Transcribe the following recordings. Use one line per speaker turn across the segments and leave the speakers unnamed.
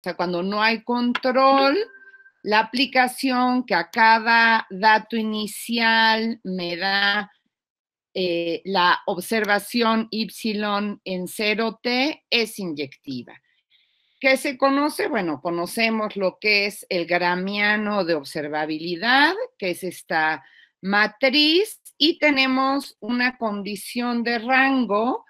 O sea, cuando no hay control, la aplicación que a cada dato inicial me da eh, la observación Y en 0T es inyectiva. ¿Qué se conoce? Bueno, conocemos lo que es el gramiano de observabilidad, que es esta matriz, y tenemos una condición de rango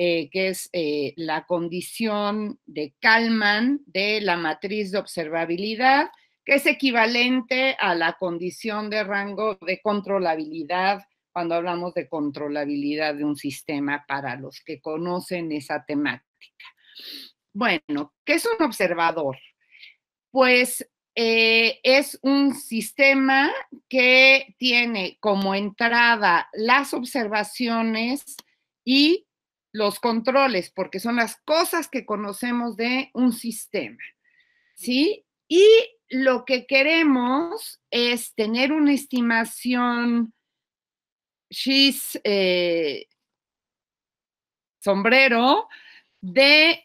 eh, que es eh, la condición de Kalman de la matriz de observabilidad, que es equivalente a la condición de rango de controlabilidad cuando hablamos de controlabilidad de un sistema para los que conocen esa temática. Bueno, ¿qué es un observador? Pues eh, es un sistema que tiene como entrada las observaciones y los controles, porque son las cosas que conocemos de un sistema, ¿sí? Y lo que queremos es tener una estimación, she's eh, sombrero, de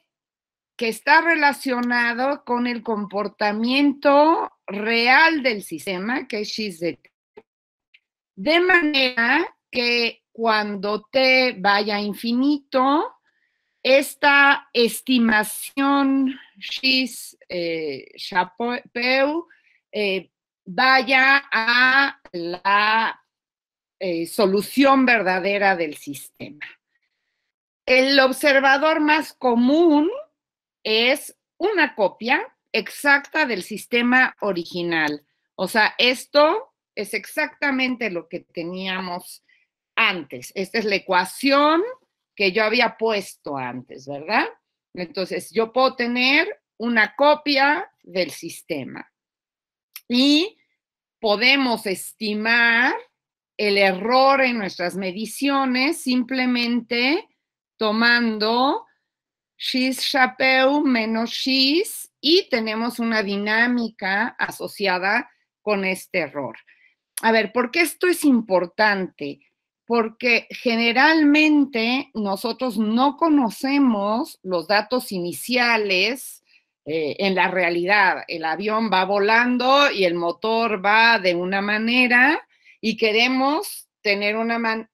que está relacionado con el comportamiento real del sistema, que es she's de manera que cuando t vaya a infinito, esta estimación X eh, eh, vaya a la eh, solución verdadera del sistema. El observador más común es una copia exacta del sistema original. O sea, esto es exactamente lo que teníamos antes. Esta es la ecuación que yo había puesto antes, ¿verdad? Entonces, yo puedo tener una copia del sistema y podemos estimar el error en nuestras mediciones simplemente tomando X chapeu menos X y tenemos una dinámica asociada con este error. A ver, ¿por qué esto es importante? porque generalmente nosotros no conocemos los datos iniciales eh, en la realidad. El avión va volando y el motor va de una manera y queremos tener una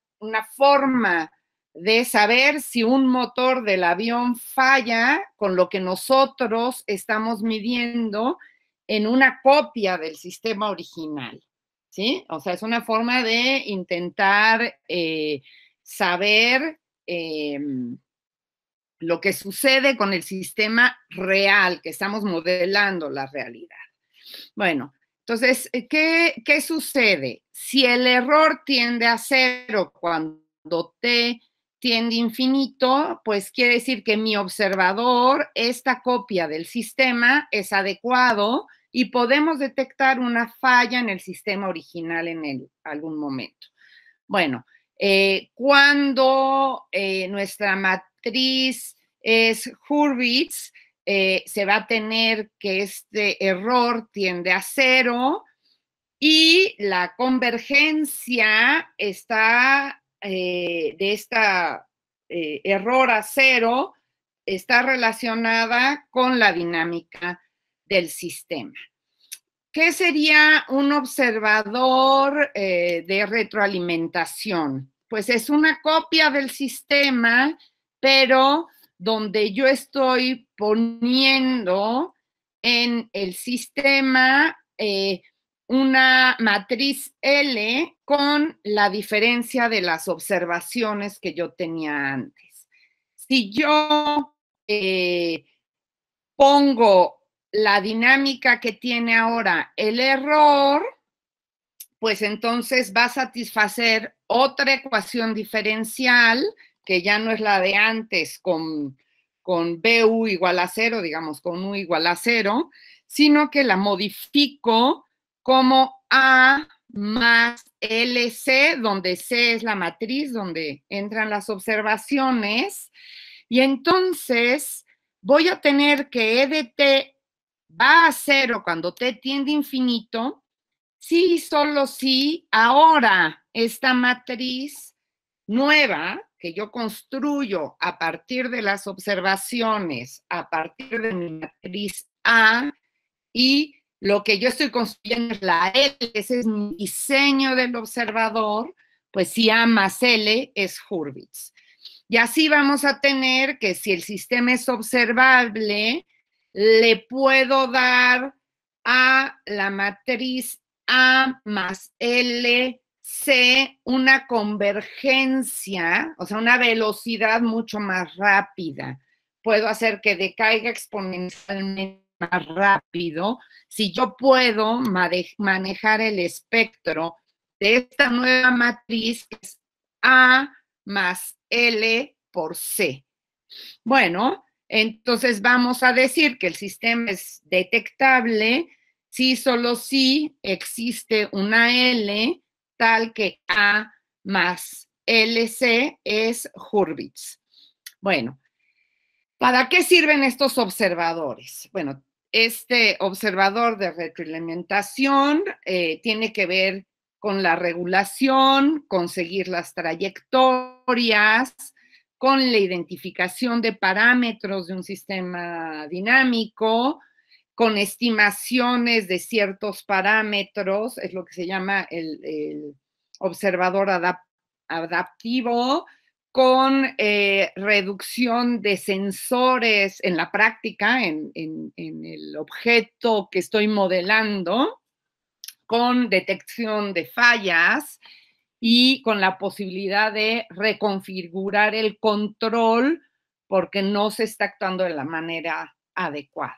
forma de saber si un motor del avión falla con lo que nosotros estamos midiendo en una copia del sistema original. O sea, es una forma de intentar eh, saber em, lo que sucede con el sistema real, que estamos modelando la realidad. Bueno, entonces, eh, ¿qué, qué sucede? Si el error tiende a cero cuando T tiende infinito, pues quiere decir que mi observador, esta copia del sistema, es adecuado y podemos detectar una falla en el sistema original en algún momento. Bueno, eh, cuando eh, nuestra matriz es Hurwitz, eh, se va a tener que este error tiende a cero y la convergencia está de esta error a cero está relacionada con la dinámica del sistema. ¿Qué sería un observador eh, de retroalimentación? Pues es una copia del sistema, pero donde yo estoy poniendo en el sistema eh, una matriz L con la diferencia de las observaciones que yo tenía antes. Si yo eh, pongo la dinámica que tiene ahora el error, pues entonces va a satisfacer otra ecuación diferencial que ya no es la de antes con, con BU igual a cero, digamos, con U igual a cero, sino que la modifico como A más LC, donde C es la matriz, donde entran las observaciones. Y entonces voy a tener que E de T va a cero cuando t tiende infinito, sí, solo si ahora esta matriz nueva que yo construyo a partir de las observaciones, a partir de mi matriz A, y lo que yo estoy construyendo es la L, ese es mi diseño del observador, pues si A más L es Hurwitz. Y así vamos a tener que si el sistema es observable, le puedo dar a la matriz A más LC una convergencia, o sea, una velocidad mucho más rápida. Puedo hacer que decaiga exponencialmente más rápido si yo puedo manejar el espectro de esta nueva matriz que es A más L por C. Bueno, entonces vamos a decir que el sistema es detectable si solo si existe una L tal que A más LC es Hurwitz. Bueno, ¿para qué sirven estos observadores? Bueno, este observador de retroalimentación eh, tiene que ver con la regulación, conseguir las trayectorias, con la identificación de parámetros de un sistema dinámico, con estimaciones de ciertos parámetros, es lo que se llama el, observador adaptivo, con eh, reducción de sensores en la práctica, en el objeto que estoy modelando, con detección de fallas, y con la posibilidad de reconfigurar el control porque no se está actuando de la manera adecuada.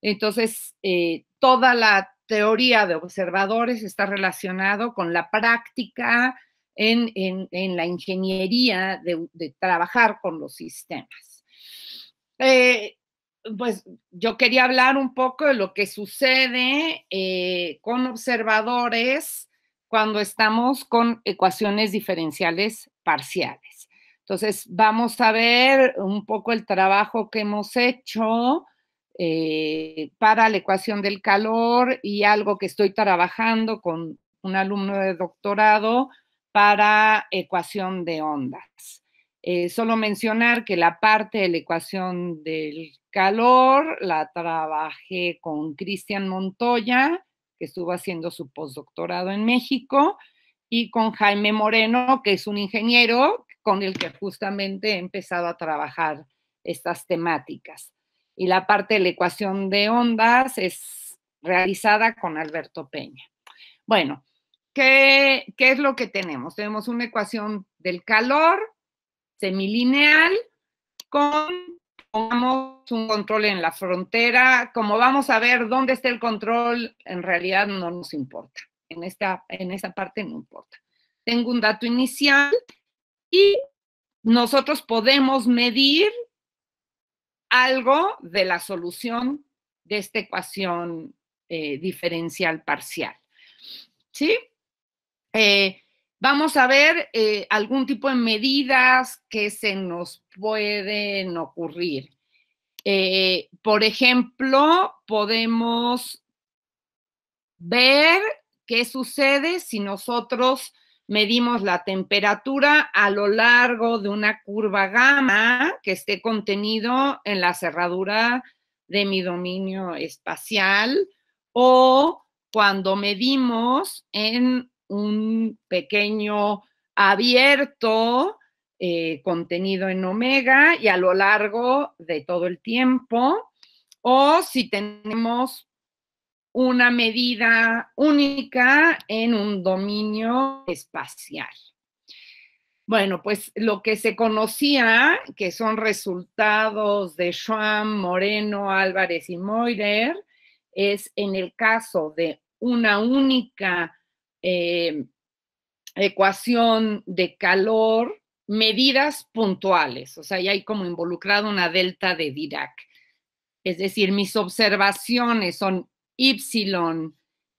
Entonces, eh, toda la teoría de observadores está relacionado con la práctica en, la ingeniería de, trabajar con los sistemas. Eh, pues yo quería hablar un poco de lo que sucede eh, con observadores cuando estamos con ecuaciones diferenciales parciales. Entonces, vamos a ver un poco el trabajo que hemos hecho eh, para la ecuación del calor y algo que estoy trabajando con un alumno de doctorado para ecuación de ondas. Eh, solo mencionar que la parte de la ecuación del calor la trabajé con Cristian Montoya que estuvo haciendo su postdoctorado en México, y con Jaime Moreno, que es un ingeniero con el que justamente he empezado a trabajar estas temáticas. Y la parte de la ecuación de ondas es realizada con Alberto Peña. Bueno, ¿qué, qué es lo que tenemos? Tenemos una ecuación del calor semilineal con pongamos un control en la frontera, como vamos a ver dónde está el control, en realidad no nos importa. En esta, en esa parte no importa. Tengo un dato inicial y nosotros podemos medir algo de la solución de esta ecuación eh, diferencial parcial. ¿Sí? Eh, Vamos a ver eh, algún tipo de medidas que se nos pueden ocurrir. Eh, por ejemplo, podemos ver qué sucede si nosotros medimos la temperatura a lo largo de una curva gamma que esté contenido en la cerradura de mi dominio espacial o cuando medimos en un pequeño abierto eh, contenido en omega y a lo largo de todo el tiempo. O si tenemos una medida única en un dominio espacial. Bueno, pues lo que se conocía, que son resultados de Schwamm, Moreno, Álvarez y Moider, es en el caso de una única eh, ecuación de calor medidas puntuales, o sea, ya hay como involucrado una delta de Dirac. Es decir, mis observaciones son y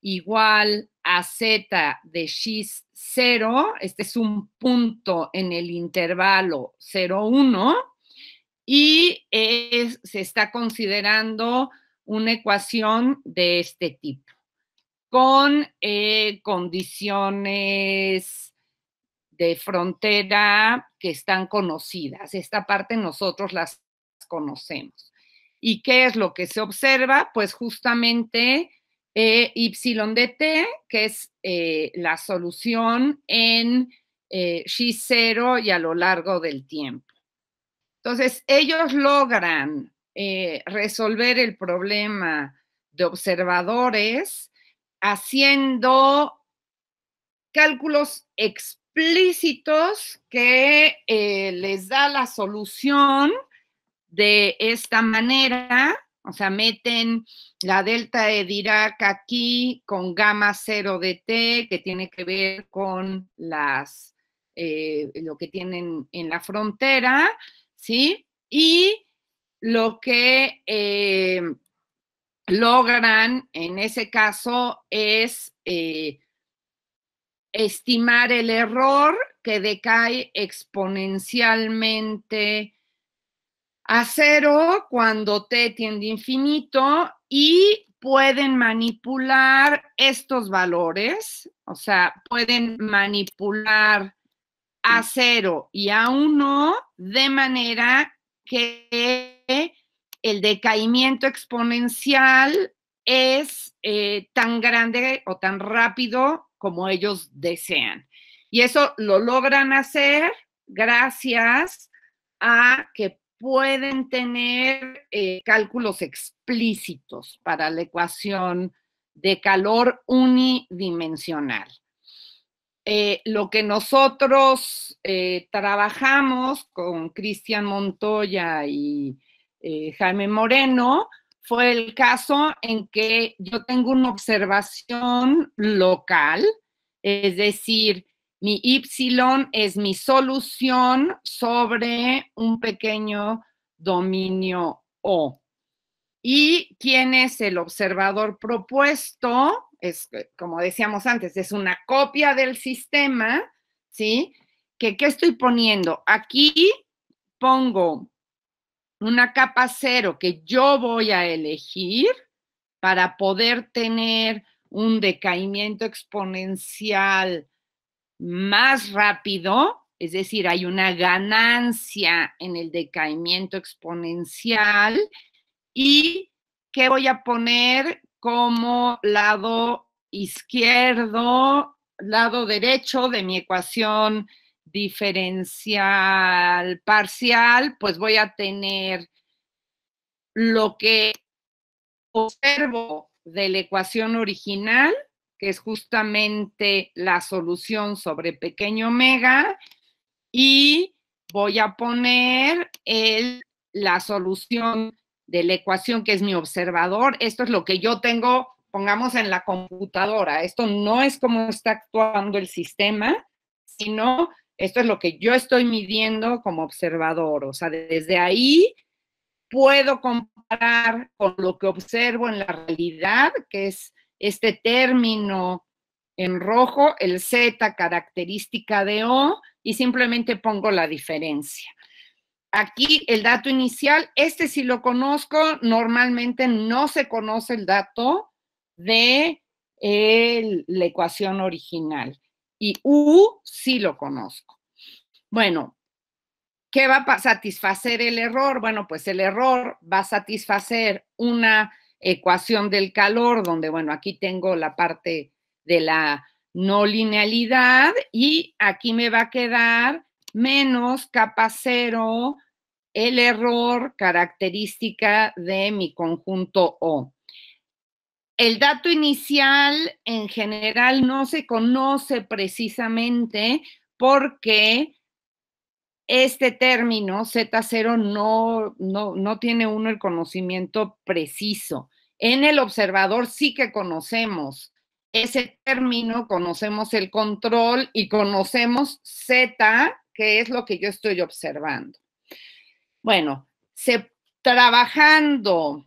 igual a z de x0, este es un punto en el intervalo 0,1, y se está considerando una ecuación de este tipo con eh, condiciones de frontera que están conocidas. Esta parte nosotros las conocemos. ¿Y qué es lo que se observa? Pues justamente eh, Y de T, que es eh, la solución en x 0 y a lo largo del tiempo. Entonces, ellos logran resolver el problema de observadores haciendo cálculos explícitos que eh, les da la solución de esta manera, o sea, meten la delta de Dirac aquí con gamma 0 de t, que tiene que ver con las, eh, lo que tienen en la frontera, ¿sí? Y lo que eh, logran en ese caso es eh, estimar el error que decae exponencialmente a cero cuando t tiende infinito y pueden manipular estos valores, o sea, pueden manipular a cero y a uno de manera que el decaimiento exponencial es eh, tan grande o tan rápido como ellos desean. Y eso lo logran hacer gracias a que pueden tener eh, cálculos explícitos para la ecuación de calor unidimensional. Eh, lo que nosotros trabajamos con Cristian Montoya y eh, Jaime Moreno, fue el caso en que yo tengo una observación local, es decir, mi Y es mi solución sobre un pequeño dominio O. Y quién es el observador propuesto, es eh, como decíamos antes, es una copia del sistema, ¿sí? Que qué estoy poniendo? Aquí pongo una capa cero que yo voy a elegir para poder tener un decaimiento exponencial más rápido, es decir, hay una ganancia en el decaimiento exponencial y que voy a poner como lado izquierdo, lado derecho de mi ecuación diferencial parcial, pues voy a tener lo que observo de la ecuación original, que es justamente la solución sobre pequeño omega, y voy a poner el, la solución de la ecuación que es mi observador. Esto es lo que yo tengo, pongamos en la computadora. Esto no es como está actuando el sistema, sino esto es lo que yo estoy midiendo como observador. O sea, desde ahí puedo comparar con lo que observo en la realidad, que es este término en rojo, el Z característica de O, y simplemente pongo la diferencia. Aquí el dato inicial, este sí lo conozco, normalmente no se conoce el dato de eh, la ecuación original. Y U sí lo conozco. Bueno, ¿qué va a satisfacer el error? Bueno, pues el error va a satisfacer una ecuación del calor, donde, bueno, aquí tengo la parte de la no linealidad y aquí me va a quedar menos capa cero el error característica de mi conjunto O. El dato inicial en general no se conoce precisamente porque este término Z0 no, no, tiene uno el conocimiento preciso. En el observador sí que conocemos ese término, conocemos el control y conocemos Z, que es lo que yo estoy observando. Bueno, se, trabajando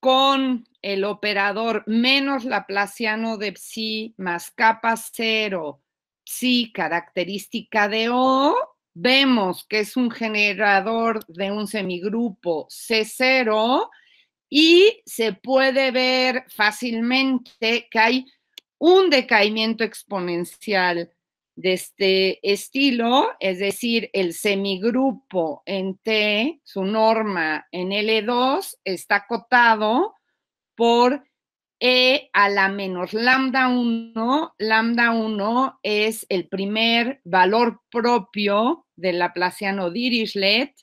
con el operador menos laplaciano de psi más capa cero psi característica de O, vemos que es un generador de un semigrupo C0 y se puede ver fácilmente que hay un decaimiento exponencial de este estilo, es decir, el semigrupo en T, su norma en L2, está acotado por E a la menos lambda 1. Lambda 1 es el primer valor propio de Laplaciano Dirichlet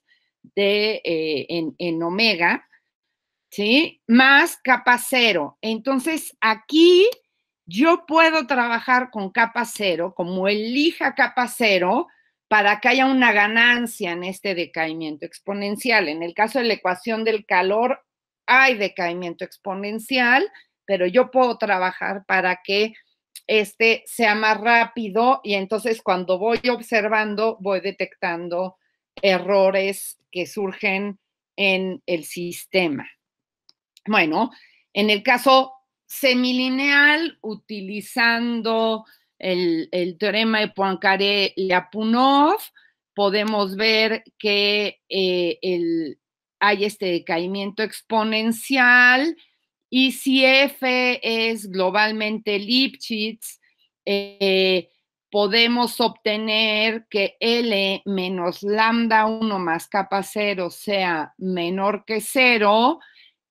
de, eh, en, omega, ¿sí? Más capa 0 Entonces, aquí yo puedo trabajar con capa cero, como elija capa cero, para que haya una ganancia en este decaimiento exponencial. En el caso de la ecuación del calor, hay decaimiento exponencial, pero yo puedo trabajar para que este sea más rápido y entonces cuando voy observando, voy detectando errores que surgen en el sistema. Bueno, en el caso semilineal utilizando el, teorema de Poincaré-Lyapunov, podemos ver que eh, el, hay este decaimiento exponencial y si F es globalmente Lipschitz, eh, podemos obtener que L menos lambda 1 más capa 0 sea menor que 0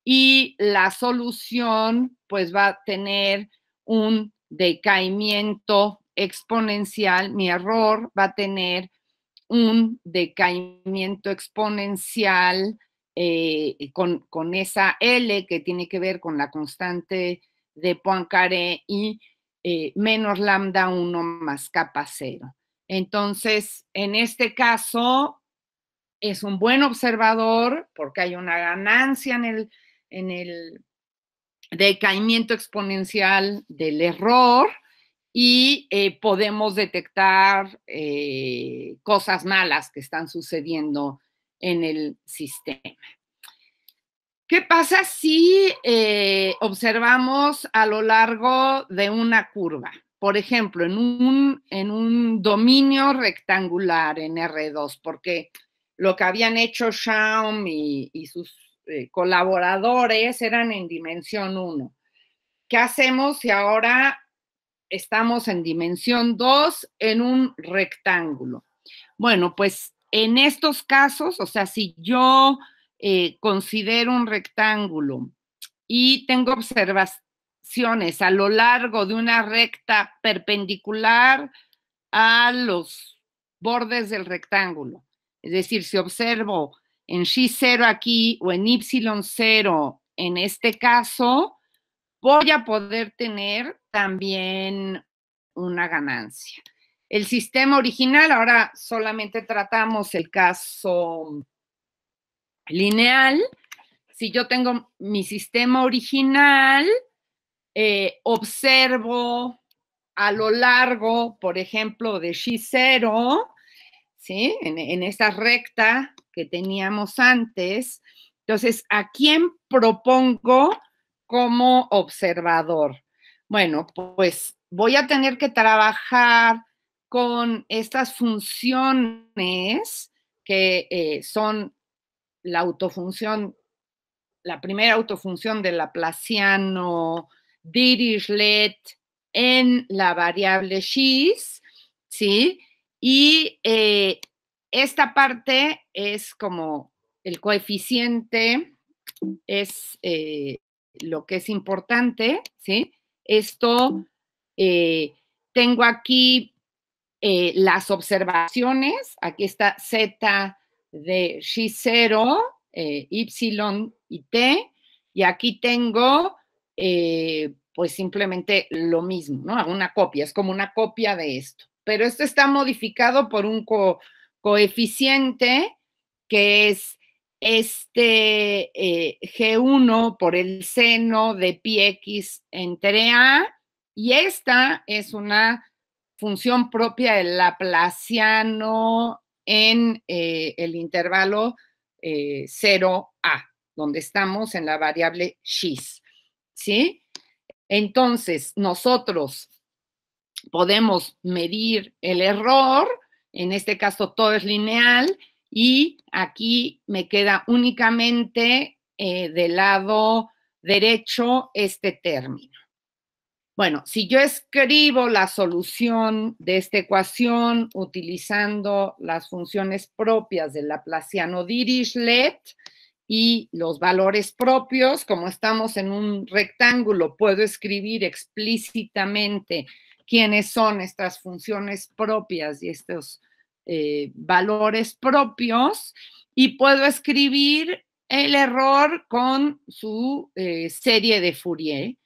y la solución pues va a tener un decaimiento exponencial, mi error va a tener un decaimiento exponencial eh, con, esa L que tiene que ver con la constante de Poincaré y eh, menos lambda 1 más capa 0. Entonces, en este caso, es un buen observador porque hay una ganancia en el en el decaimiento exponencial del error y eh, podemos detectar eh, cosas malas que están sucediendo en el sistema. ¿Qué pasa si eh, observamos a lo largo de una curva? Por ejemplo, en un, en un dominio rectangular en R2, porque lo que habían hecho Schaum y sus eh, colaboradores eran en dimensión 1. ¿Qué hacemos si ahora estamos en dimensión 2 en un rectángulo? Bueno, pues en estos casos, o sea, si yo eh, considero un rectángulo y tengo observaciones a lo largo de una recta perpendicular a los bordes del rectángulo, es decir, si observo en X0 aquí o en Y0 en este caso, voy a poder tener también una ganancia. El sistema original, ahora solamente tratamos el caso lineal. Si yo tengo mi sistema original, eh, observo a lo largo, por ejemplo, de X0, ¿sí? en esta recta que teníamos antes. Entonces, ¿a quién propongo como observador? Bueno, pues voy a tener que trabajar con estas funciones que eh, son la autofunción, la primera autofunción de Laplaciano, Dirichlet en la variable x, ¿sí? Y eh, esta parte es como el coeficiente, es eh, lo que es importante, ¿sí? Esto, eh, tengo aquí eh, las observaciones, aquí está Z de X0, Y y T, y aquí tengo pues simplemente lo mismo, ¿no? Una copia, es como una copia de esto. Pero esto está modificado por un co coeficiente, que es este eh, G1 por el seno de pi x entre A, y esta es una función propia del Laplaciano en eh, el intervalo 0A, eh, donde estamos en la variable x, ¿sí? Entonces, nosotros podemos medir el error, en este caso todo es lineal y aquí me queda únicamente eh, del lado derecho este término. Bueno, si yo escribo la solución de esta ecuación utilizando las funciones propias del Laplaciano-Dirichlet y los valores propios, como estamos en un rectángulo, puedo escribir explícitamente quiénes son estas funciones propias y estos eh, valores propios y puedo escribir el error con su eh, serie de Fourier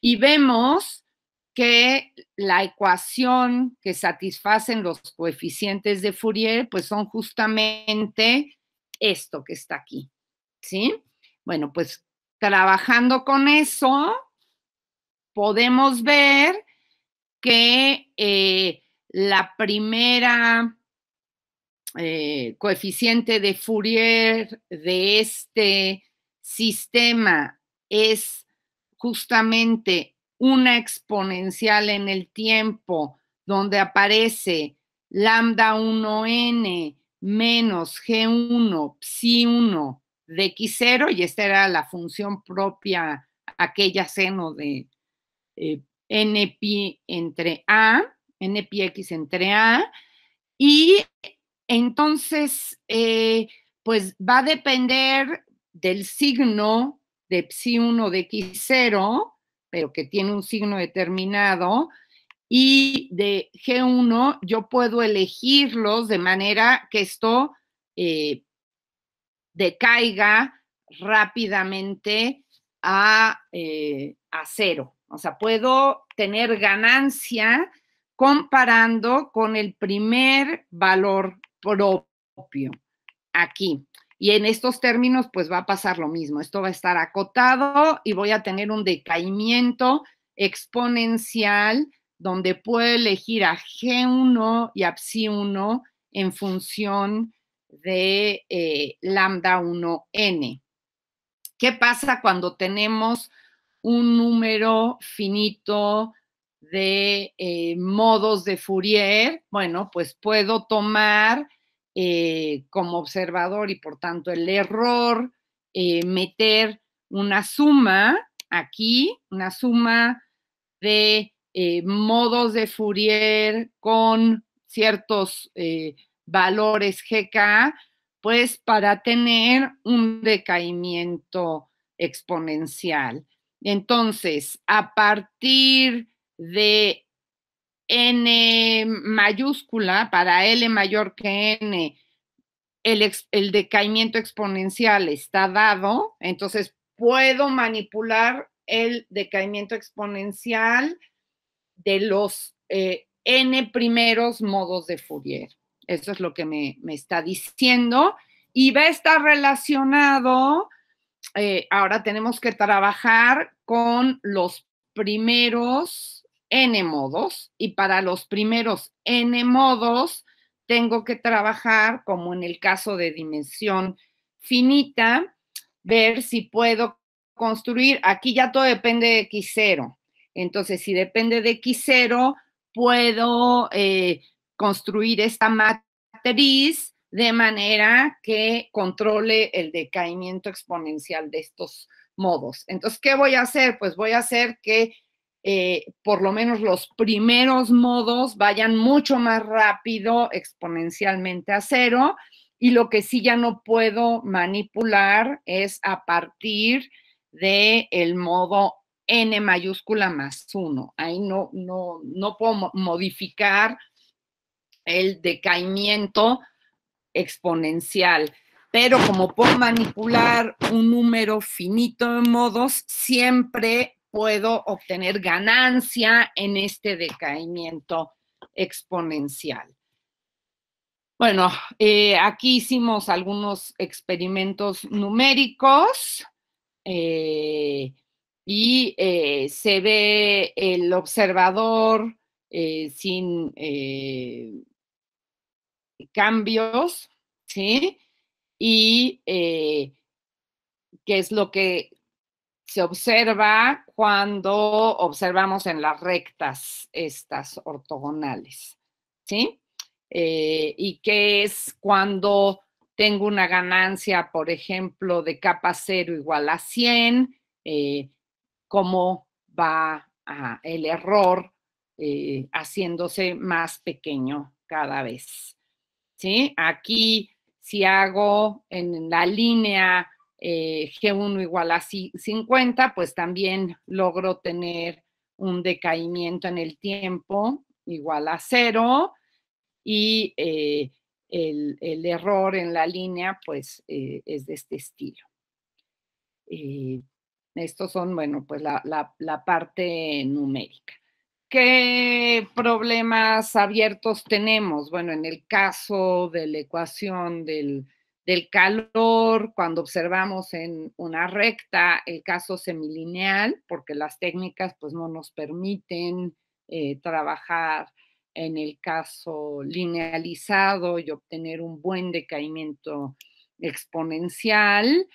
y vemos que la ecuación que satisfacen los coeficientes de Fourier pues son justamente esto que está aquí, ¿sí? Bueno, pues trabajando con eso podemos ver que eh, la primera eh, coeficiente de Fourier de este sistema es justamente una exponencial en el tiempo donde aparece lambda 1n menos g1 psi 1 de x0 y esta era la función propia aquella seno de eh, entre a npi x entre a y entonces, eh, pues va a depender del signo de psi 1 de x0, pero que tiene un signo determinado, y de G1 yo puedo elegirlos de manera que esto eh, decaiga rápidamente a, eh, a cero. O sea, puedo tener ganancia comparando con el primer valor propio aquí. Y en estos términos, pues va a pasar lo mismo. Esto va a estar acotado y voy a tener un decaimiento exponencial donde puedo elegir a G1 y a Psi1 en función de eh, lambda 1n. ¿Qué pasa cuando tenemos un número finito de eh, modos de Fourier, bueno, pues puedo tomar eh, como observador y por tanto el error, eh, meter una suma aquí, una suma de modos de Fourier con ciertos valores GK, pues para tener un decaimiento exponencial. Entonces, a partir de N mayúscula para L mayor que N, el, decaimiento exponencial está dado, entonces puedo manipular el decaimiento exponencial de los eh, n primeros modos de Fourier. Eso es lo que me, está diciendo. Y va a estar relacionado, eh, ahora tenemos que trabajar con los primeros n modos y para los primeros n modos tengo que trabajar, como en el caso de dimensión finita, ver si puedo construir, aquí ya todo depende de X0. Entonces, si depende de X0, puedo eh, construir esta matriz de manera que controle el decaimiento exponencial de estos modos. Entonces, ¿qué voy a hacer? Pues voy a hacer que eh, por lo menos los primeros modos vayan mucho más rápido, exponencialmente a cero, y lo que sí ya no puedo manipular es a partir de el modo n mayúscula más uno. Ahí no, no, no puedo modificar el decaimiento exponencial. Pero como puedo manipular un número finito de modos, siempre puedo obtener ganancia en este decaimiento exponencial. Bueno, eh, aquí hicimos algunos experimentos numéricos eh, y eh, se ve el observador sin cambios, ¿sí? Y qué es lo que se observa cuando observamos en las rectas estas ortogonales, ¿sí? Eh, y qué es cuando tengo una ganancia, por ejemplo, de capa cero igual a 100, eh, cómo va el error eh, haciéndose más pequeño cada vez. ¿Sí? Aquí, si hago en la línea eh, G1 igual a 50, pues también logro tener un decaimiento en el tiempo igual a cero y eh, el, error en la línea pues eh, es de este estilo. estos son, bueno, pues la parte numérica. ¿Qué problemas abiertos tenemos? Bueno, en el caso de la ecuación del del calor, cuando observamos en una recta el caso semilineal, porque las técnicas pues no nos permiten eh, trabajar en el caso linealizado y obtener un buen decaimiento exponencial.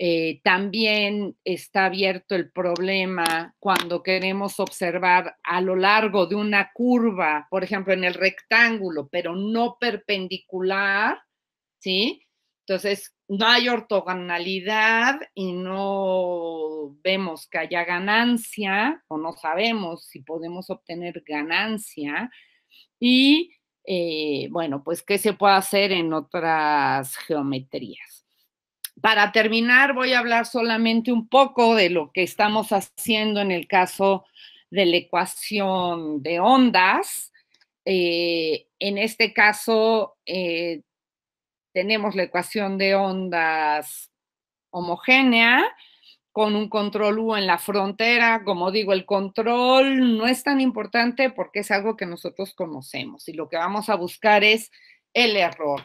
Eh, también está abierto el problema cuando queremos observar a lo largo de una curva, por ejemplo, en el rectángulo, pero no perpendicular, ¿sí? Entonces, no hay ortogonalidad y no vemos que haya ganancia o no sabemos si podemos obtener ganancia. Y eh, bueno, pues qué se puede hacer en otras geometrías. Para terminar, voy a hablar solamente un poco de lo que estamos haciendo en el caso de la ecuación de ondas. Eh, en este caso, eh, tenemos la ecuación de ondas homogénea con un control U en la frontera. Como digo, el control no es tan importante porque es algo que nosotros conocemos y lo que vamos a buscar es el error.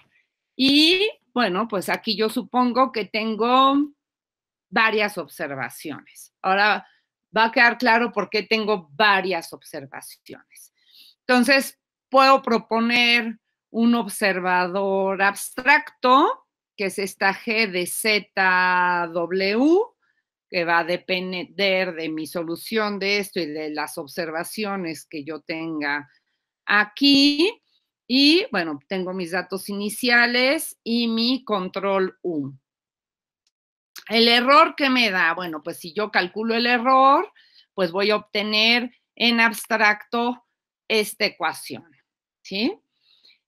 Y bueno, pues aquí yo supongo que tengo varias observaciones. Ahora va a quedar claro por qué tengo varias observaciones. Entonces, puedo proponer un observador abstracto, que es esta G de ZW, que va a depender de mi solución de esto y de las observaciones que yo tenga aquí. Y bueno, tengo mis datos iniciales y mi control U. El error que me da, bueno, pues si yo calculo el error, pues voy a obtener en abstracto esta ecuación, ¿sí?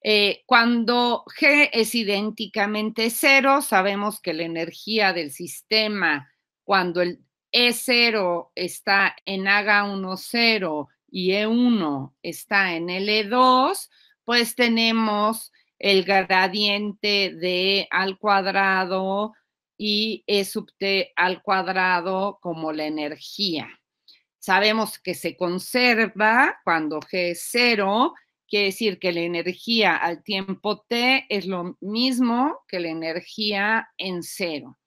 Eh, cuando G es idénticamente cero, sabemos que la energía del sistema, cuando el E0 está en H10 y E1 está en L2, e pues tenemos el gradiente de al cuadrado y E sub T al cuadrado como la energía. Sabemos que se conserva cuando G es cero Quiere decir que la energía al tiempo t es lo mismo que la energía en cero.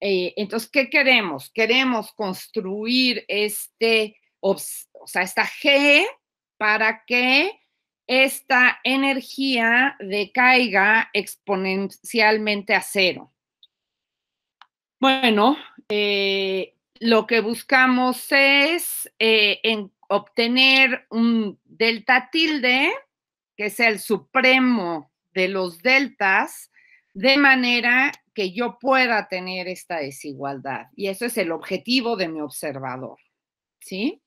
Eh, entonces, ¿qué queremos? Queremos construir este, o sea, esta G para que esta energía decaiga exponencialmente a cero. Bueno, eh, lo que buscamos es eh, obtener un delta tilde, que sea el supremo de los deltas, de manera que yo pueda tener esta desigualdad. Y eso es el objetivo de mi observador. ¿Sí?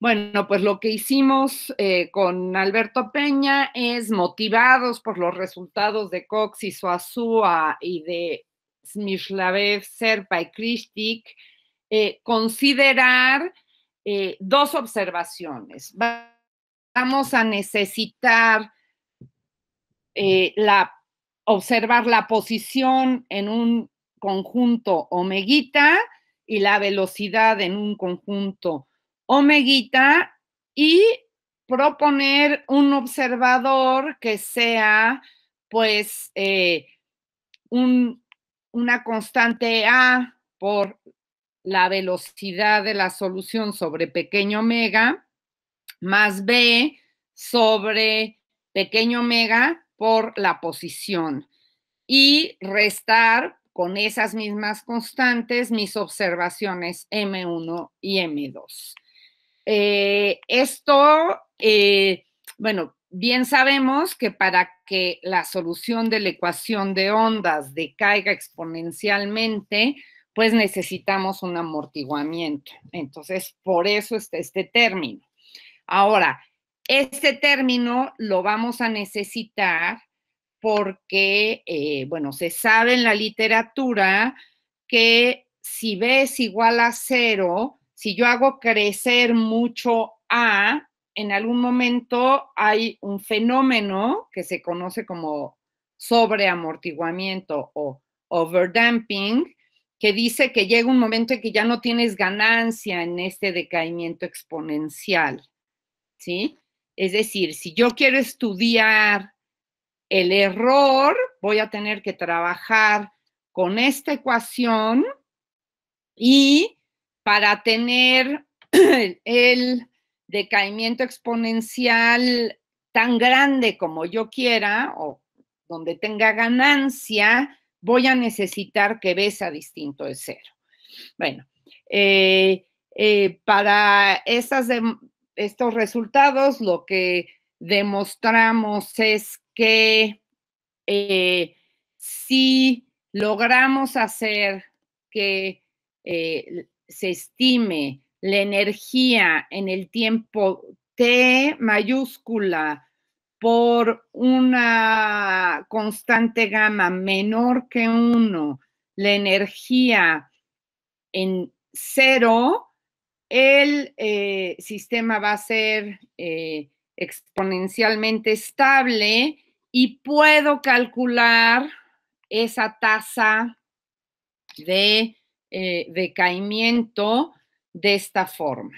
Bueno, pues lo que hicimos eh, con Alberto Peña es, motivados por los resultados de Cox y Suazúa y de Smishlavev, Serpa y Kristik, eh, considerar eh, dos observaciones. Vamos a necesitar eh, la, observar la posición en un conjunto omeguita y la velocidad en un conjunto omeguita y proponer un observador que sea pues un, una constante A por la velocidad de la solución sobre pequeño omega más B sobre pequeño omega por la posición y restar con esas mismas constantes mis observaciones M1 y M2. Eh, esto, eh, bueno, bien sabemos que para que la solución de la ecuación de ondas decaiga exponencialmente, pues necesitamos un amortiguamiento. Entonces, por eso está este término. Ahora, este término lo vamos a necesitar porque, eh, bueno, se sabe en la literatura que si B es igual a cero, si yo hago crecer mucho A, en algún momento hay un fenómeno que se conoce como sobreamortiguamiento o overdamping, que dice que llega un momento en que ya no tienes ganancia en este decaimiento exponencial, ¿sí? Es decir, si yo quiero estudiar el error, voy a tener que trabajar con esta ecuación y para tener el decaimiento exponencial tan grande como yo quiera o donde tenga ganancia, voy a necesitar que besa distinto eh, eh, de cero. Bueno, para estos resultados lo que demostramos es que eh, si logramos hacer que se estime la energía en el tiempo T mayúscula por una constante gamma menor que 1, la energía en cero, el eh, sistema va a ser eh, exponencialmente estable y puedo calcular esa tasa de eh, decaimiento de esta forma.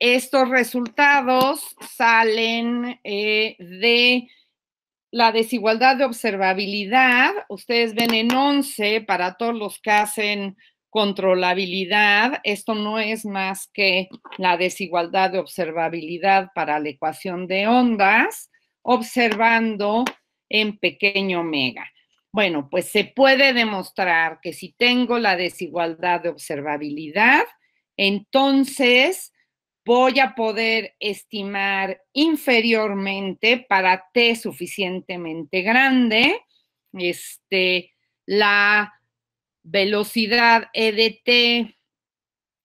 Estos resultados salen eh, de la desigualdad de observabilidad. Ustedes ven en 11 para todos los que hacen controlabilidad. Esto no es más que la desigualdad de observabilidad para la ecuación de ondas, observando en pequeño omega. Bueno, pues se puede demostrar que si tengo la desigualdad de observabilidad, entonces voy a poder estimar inferiormente para T suficientemente grande, este, la velocidad E de T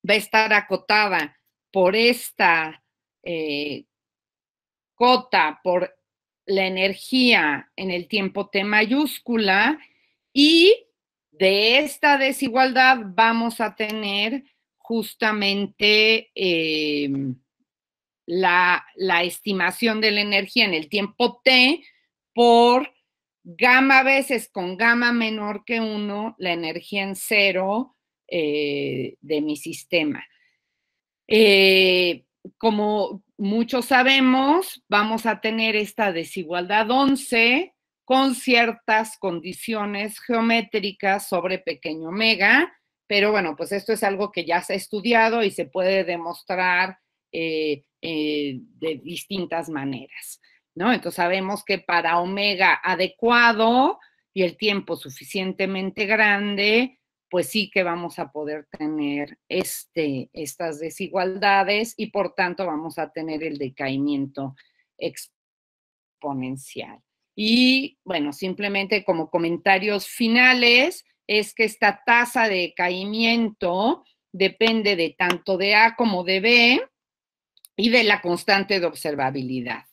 va a estar acotada por esta eh, cota, por la energía en el tiempo T mayúscula y de esta desigualdad vamos a tener justamente em, la, estimación de la energía en el tiempo T por gamma veces con gamma menor que 1, la energía en cero eh, de mi sistema. Eh, como muchos sabemos, vamos a tener esta desigualdad 11 con ciertas condiciones geométricas sobre pequeño omega pero bueno, pues esto es algo que ya se ha estudiado y se puede demostrar eh, eh, de distintas maneras, ¿no? Entonces sabemos que para omega adecuado y el tiempo suficientemente grande, pues sí que vamos a poder tener este, estas desigualdades y por tanto vamos a tener el decaimiento exponencial. Y bueno, simplemente como comentarios finales, es que esta tasa de decaimiento depende de tanto de A como de B y de la constante de observabilidad.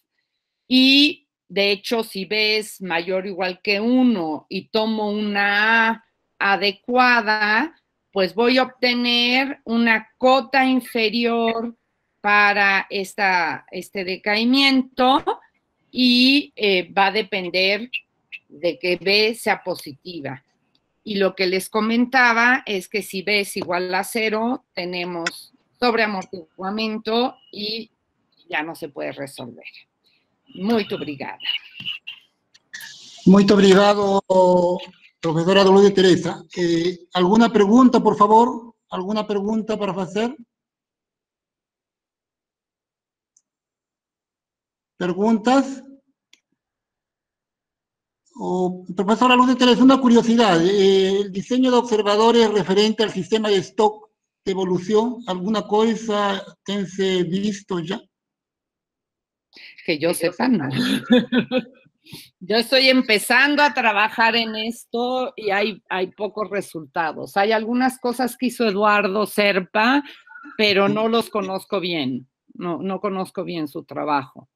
Y de hecho, si B es mayor o igual que 1 y tomo una A adecuada, pues voy a obtener una cota inferior para este decaimiento y eh, va a depender de que B sea positiva. Y lo que les comentaba es que si B es igual a cero, tenemos sobreamortiguamiento y ya no se puede resolver. Muy obrigada.
Muy obrigado, profesora Dolores Teresa. Eh, ¿Alguna pregunta, por favor? ¿Alguna pregunta para hacer? ¿Preguntas? Oh, profesor profesora Luz una curiosidad. Eh, ¿El diseño de observadores referente al sistema de stock de evolución, alguna cosa que se visto ya?
Que yo sepa, no. Yo estoy empezando a trabajar en esto y hay, hay pocos resultados. Hay algunas cosas que hizo Eduardo Serpa, pero no los conozco bien. No, no conozco bien su trabajo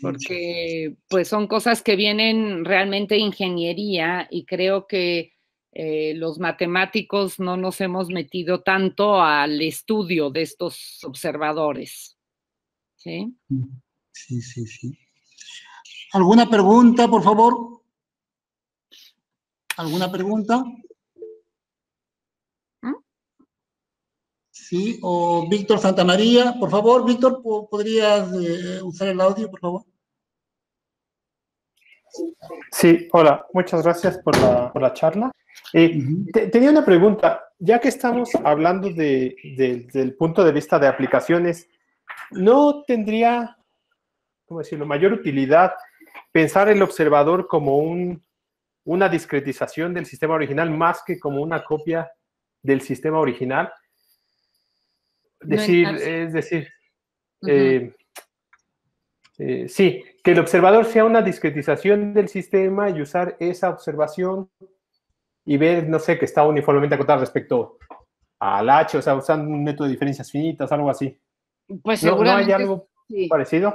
porque pues son cosas que vienen realmente de ingeniería y creo que eh, los matemáticos no nos hemos metido tanto al estudio de estos observadores. sí,
sí. sí. ¿Alguna pregunta, por favor?
¿Alguna pregunta?
¿sí? O Víctor Santamaría, por favor, Víctor, ¿podrías eh, usar el audio, por favor? Sí, hola, muchas gracias por la, charla. Eh, tenía una pregunta, ya que estamos hablando de, de, del punto de vista de aplicaciones, ¿no tendría, cómo decirlo, mayor utilidad pensar el observador como una discretización del sistema original más que como una copia del sistema original? decir, es decir, eh, eh, sí, que el observador sea una discretización del sistema y usar esa observación y ver, no sé, que está uniformemente acotada respecto al H, o sea, usando un método de diferencias finitas, algo así.
Pues ¿No, hay algo parecido?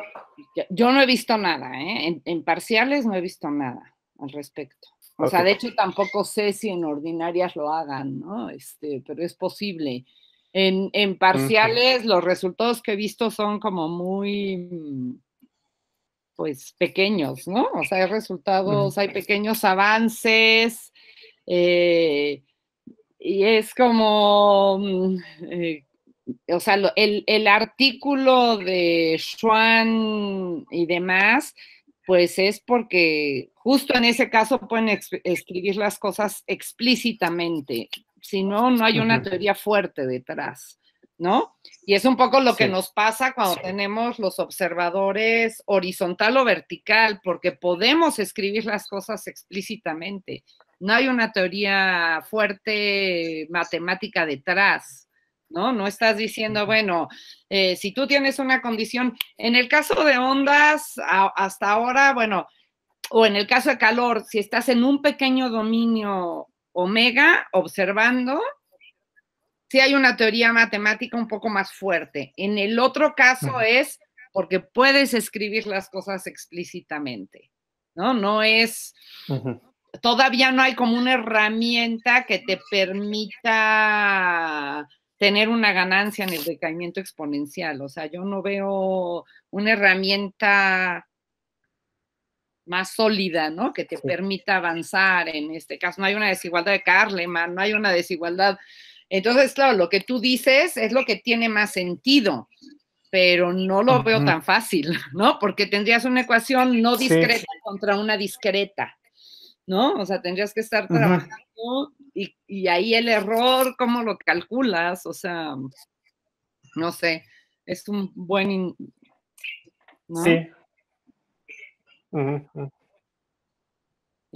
Yo no he visto nada, ¿eh? en, parciales no he visto nada al respecto. O sea, de hecho tampoco sé si en ordinarias lo hagan, ¿no? Este, pero es posible. En, parciales los resultados que he visto son como muy, mm, pues pequeños, ¿no? O sea, hay resultados, hay pequeños avances. Eh, y es como, mm, eh, o sea, el, el, artículo de Schwan y demás, pues es porque justo en ese caso pueden escribir las cosas explícitamente, si no, no hay una teoría fuerte detrás, ¿no? Y es un poco lo que nos pasa cuando tenemos los observadores horizontal o vertical, porque podemos escribir las cosas explícitamente. No hay una teoría fuerte matemática detrás, ¿no? No estás diciendo, bueno, eh, si tú tienes una condición, en el caso de ondas, hasta ahora, bueno, o en el caso de calor, si estás en un pequeño dominio omega observando, si hay una teoría matemática un poco más fuerte. En el otro caso es porque puedes escribir las cosas explícitamente, ¿no? No es, todavía no hay como una herramienta que te permita tener una ganancia en el decaimiento exponencial. O sea, yo no veo una herramienta más sólida, ¿no? Que te permita avanzar en este caso. No hay una desigualdad de Carleman, no hay una desigualdad. Entonces, claro, lo que tú dices es lo que tiene más sentido, pero no lo veo tan fácil, ¿no? Porque tendrías una ecuación no discreta contra una discreta, ¿no? O sea, tendrías que estar trabajando y, ahí el error, ¿cómo lo calculas? O sea, no sé, es un buen, Sí,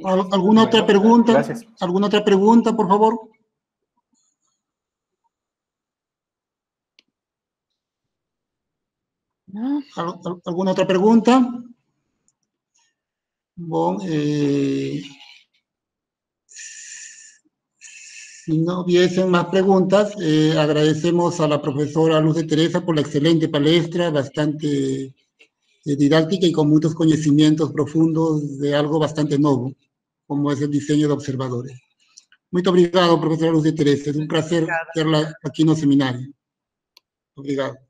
¿Alguna otra pregunta? ¿Alguna otra pregunta, por favor? ¿Alguna otra pregunta? Eh, si no hubiesen más preguntas, eh, agradecemos a la profesora Luz de Teresa por la excelente palestra, bastante didáctica y con muchos conocimientos profundos de algo bastante nuevo, como es el diseño de observadores. Muy obrigado, profesora Luz de Teresa. Es un placer tenerla aquí en el seminario. Obrigado.